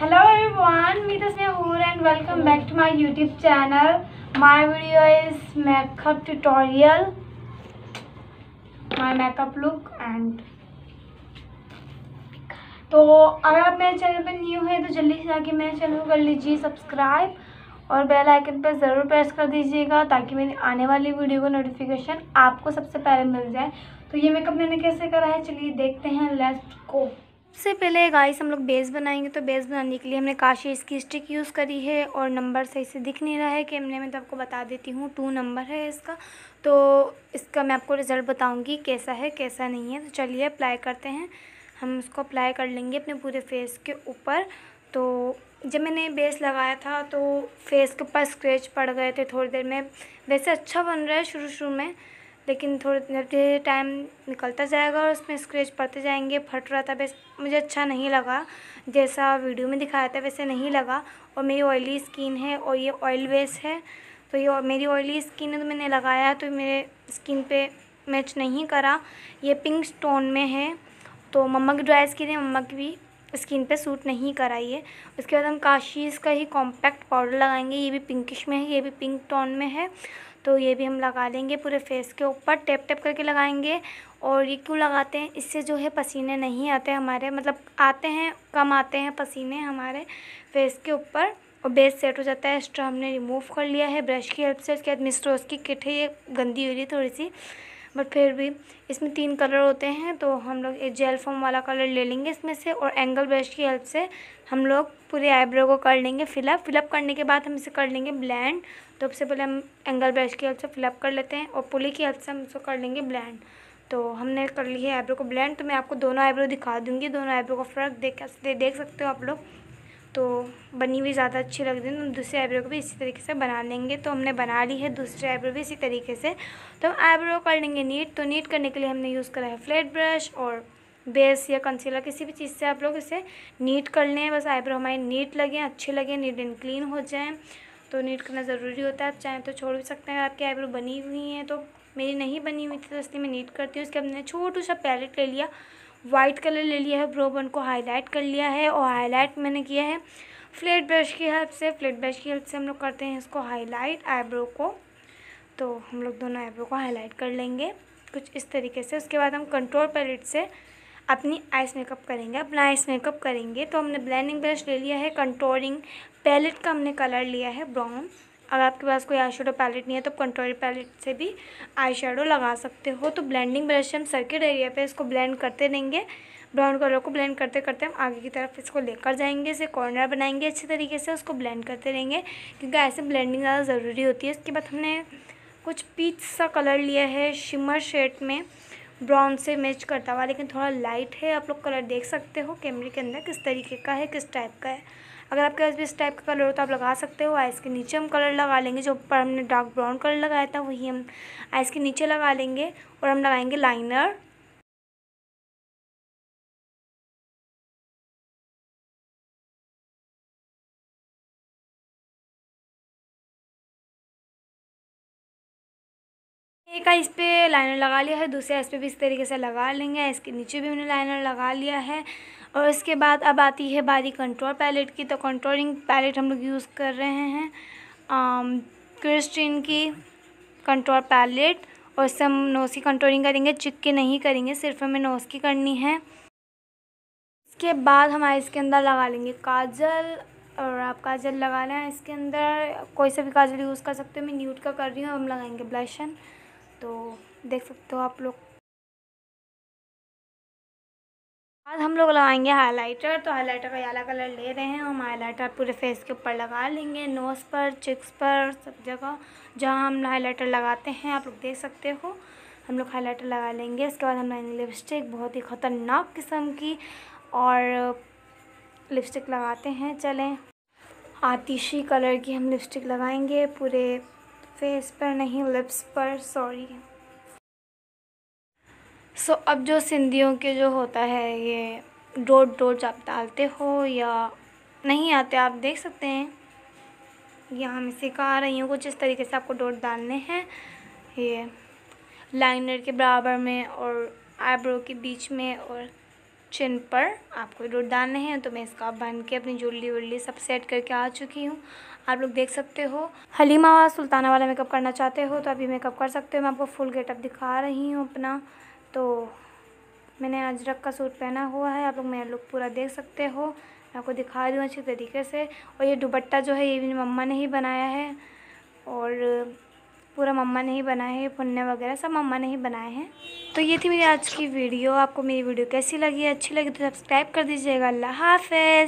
Hello everyone, meet us हूर and welcome back to my YouTube channel my video is makeup tutorial my makeup look and तो अगर आप मेरे channel पर new हैं तो जल्दी से आके मेरे चैनल को कर लीजिए सब्सक्राइब और बेल आइकन पर ज़रूर प्रेस कर दीजिएगा ताकि मेरी आने वाली वीडियो का नोटिफिकेशन आपको सबसे पहले मिल जाए तो ये मेकअप मैंने कैसे करा है चलिए देखते हैं लेफ्ट को सबसे पहले गाइस हम लोग बेस बनाएंगे तो बेस बनाने के लिए हमने काशी इसकी स्टिक यूज़ करी है और नंबर सही से दिख नहीं रहा है कैमरे में तो आपको बता देती हूँ टू नंबर है इसका तो इसका मैं आपको रिज़ल्ट बताऊँगी कैसा है कैसा नहीं है तो चलिए अप्लाई करते हैं हम उसको अप्लाई कर लेंगे अपने पूरे फेस के ऊपर तो जब मैंने बेस लगाया था तो फेस के ऊपर स्क्रैच पड़ गए थे थोड़ी देर में वैसे अच्छा बन रहा है शुरू शुरू में लेकिन थोड़े जब धीरे टाइम निकलता जाएगा और उसमें स्क्रेच पड़ते जाएंगे फट रहा था वैसे मुझे अच्छा नहीं लगा जैसा वीडियो में दिखाया था वैसे नहीं लगा और मेरी ऑयली स्किन है और ये ऑयल बेस है तो ये मेरी ऑयली स्किन है तो मैंने लगाया तो मेरे स्किन पे मैच नहीं करा ये पिंक स्टोन में है तो मम्मा की ड्राई स्किन है मम्मा की भी स्किन पे सूट नहीं करा ये उसके बाद हम काशीज़ का ही कॉम्पैक्ट पाउडर लगाएंगे ये भी पिंकिश में है ये भी पिंक टोन में है तो ये भी हम लगा लेंगे पूरे फेस के ऊपर टेप टेप करके लगाएंगे और ये क्यों लगाते हैं इससे जो है पसीने नहीं आते हमारे मतलब आते हैं कम आते हैं पसीने हमारे फेस के ऊपर और बेस सेट हो जाता है एक्स्ट्रा हमने रिमूव कर लिया है ब्रश की हेल्प से उसके बाद मिस्ट्रोस की किट है ये गंदी हो रही है थोड़ी सी बट फिर भी इसमें तीन कलर होते हैं तो हम लोग एक जेल फॉर्म वाला कलर ले लेंगे इसमें से और एंगल ब्रश की हेल्प से हम लोग पूरे आईब्रो को कर लेंगे फिलअप फिलअप करने के बाद हम इसे कर लेंगे ब्लैंड तो सबसे पहले हम एंगल ब्रश की हेल्प से फिलअप कर लेते हैं और पुली की हेल्प से हम इसको कर लेंगे ब्लैंड तो हमने कर ली है आईब्रो को ब्लैंड तो मैं आपको दोनों आईब्रो दिखा दूँगी दोनों आईब्रो का फ़र्क देख देख सकते हो आप लोग तो बनी हुई ज़्यादा अच्छी लग रही है तो हम दूसरे आईब्रो को भी इसी तरीके से बना लेंगे तो हमने बना ली है दूसरे आईब्रो भी इसी तरीके से तो हम आईब्रो कर लेंगे नीट तो नीट करने के लिए हमने यूज़ करा है फ्लैट ब्रश और बेस या कंसीलर किसी भी चीज़ से आप लोग इसे नीट कर लें बस आईब्रो हमारे नीट लगें अच्छे लगें नीट एंड क्लीन हो जाएँ तो नीट करना ज़रूरी होता है आप चाहें तो छोड़ भी सकते हैं अगर आपकी आईब्रो बनी हुई हैं तो मेरी नहीं बनी हुई थी तो इसलिए मैं नीट करती हूँ उसके हमने छोटू सा पैलेट ले लिया वाइट कलर ले लिया है ब्रो बन को हाईलाइट कर लिया है और हाईलाइट मैंने किया है फ्लेट ब्रश की हेल्प से फ्लेट ब्रश की हेल्प से हम लोग करते हैं इसको हाईलाइट आईब्रो को तो हम लोग दोनों आईब्रो को हाईलाइट कर लेंगे कुछ इस तरीके से उसके बाद हम कंट्रोल पैलेट से अपनी आइस मेकअप करेंगे अपना आइस मेकअप करेंगे तो हमने ब्लैंडिंग ब्रश ले लिया है कंट्रोलिंग पैलेट का हमने कलर लिया है ब्राउन अगर आपके पास कोई आई शेडो पैलेट नहीं है तो कंट्रोल पैलेट से भी आई शेडो लगा सकते हो तो ब्लेंडिंग ब्रश से हम सर्किट एरिया पे इसको ब्लेंड करते रहेंगे ब्राउन कलर को ब्लेंड करते करते हम आगे की तरफ इसको लेकर जाएंगे इसे कॉर्नर बनाएंगे अच्छे तरीके से उसको ब्लेंड करते रहेंगे क्योंकि ऐसे ब्लेंडिंग ज़्यादा ज़रूरी होती है इसके बाद हमने कुछ पीच सा कलर लिया है शिमर शेड में ब्राउन से मैच करता हुआ लेकिन थोड़ा लाइट है आप लोग कलर देख सकते हो कैमरे के अंदर किस तरीके का है किस टाइप का है अगर आपके पास भी इस टाइप का कलर हो तो आप लगा सकते हो आइस के नीचे हम कलर लगा लेंगे जो ऊपर हमने डार्क ब्राउन कलर लगाया था वही हम आइस के नीचे लगा लेंगे और हम लगाएंगे लाइनर का इस पर लाइनर लगा लिया है दूसरा इस पर भी इस तरीके से लगा लेंगे इसके नीचे भी हमने लाइनर लगा लिया है और इसके बाद अब आती है बारी कंट्रोल पैलेट की तो कंट्रोलिंग पैलेट हम लोग यूज़ कर रहे हैं क्रिस्टिन की कंट्रोल पैलेट और इससे हम नोस की कंट्रोलिंग करेंगे चिक के नहीं करेंगे सिर्फ हमें नोस की करनी है इसके बाद हम इसके अंदर लगा लेंगे काजल और आप काजल लगा लें इसके अंदर कोई सा भी काजल यूज़ कर सकते हो मैं न्यूट का कर रही हूँ हम लगाएंगे ब्लशन तो देख सकते हो आप लोग आज हम लोग लगाएंगे हाइलाइटर तो हाइलाइटर का याला कलर ले रहे हैं हम हाइलाइटर पूरे फेस के ऊपर लगा लेंगे नोज़ पर चिक्स पर सब जगह जहाँ हम हाइलाइटर लगाते हैं आप लोग देख सकते हो हम लोग हाइलाइटर लगा लेंगे इसके बाद हम लगाएंगे लिपस्टिक बहुत ही ख़तरनाक किस्म की और लिपस्टिक लगाते हैं चलें आतिशी कलर की हम लिपस्टिक लगाएंगे पूरे फेस पर नहीं लिप्स पर सॉरी सो so, अब जो सिंधियों के जो होता है ये डोट डोट आप डालते हो या नहीं आते आप देख सकते हैं यहाँ मैं सिखा रही हूँ कुछ इस तरीके से आपको डोट डालने हैं ये लाइनर के बराबर में और आईब्रो के बीच में और चिन पर आपको डालने है तो मैं इसका बन के अपनी जुल्ली उल्ली सब सेट करके आ चुकी हूँ आप लोग देख सकते हो हलीमा सुल्ताना वाला मेकअप करना चाहते हो तो अभी मेकअप कर सकते हो मैं आपको फुल गेटअप दिखा रही हूँ अपना तो मैंने अजरक का सूट पहना हुआ है आप लोग मेरा लुक पूरा देख सकते हो मैं आपको दिखा दूँ अच्छी तरीके से और ये दुबट्टा जो है ये भी मम्मा ने ही बनाया है और पूरा मम्मा ने ही बनाया है पुन्ने वगैरह सब मम्मा ने ही बनाए हैं तो ये थी मेरी आज की वीडियो आपको मेरी वीडियो कैसी लगी अच्छी लगी तो सब्सक्राइब कर दीजिएगा अल्लाह हाफ